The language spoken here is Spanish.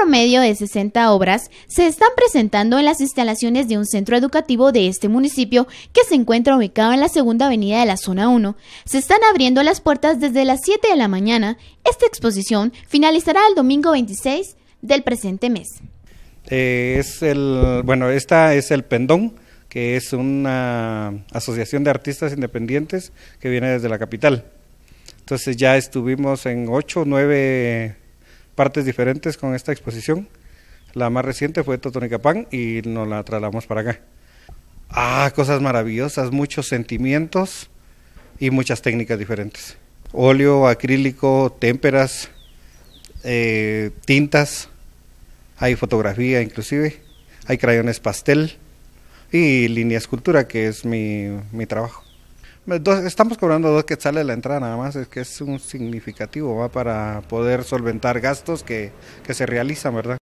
promedio de 60 obras se están presentando en las instalaciones de un centro educativo de este municipio que se encuentra ubicado en la segunda avenida de la zona 1. Se están abriendo las puertas desde las 7 de la mañana. Esta exposición finalizará el domingo 26 del presente mes. Eh, es el, bueno, esta es el Pendón, que es una asociación de artistas independientes que viene desde la capital. Entonces ya estuvimos en 8, o nueve partes diferentes con esta exposición. La más reciente fue Pan y nos la trasladamos para acá. Ah, cosas maravillosas, muchos sentimientos y muchas técnicas diferentes. Óleo, acrílico, témperas, eh, tintas, hay fotografía inclusive, hay crayones pastel y línea escultura, que es mi trabajo estamos cobrando dos que sale la entrada nada más, es que es un significativo, va para poder solventar gastos que, que se realizan, ¿verdad?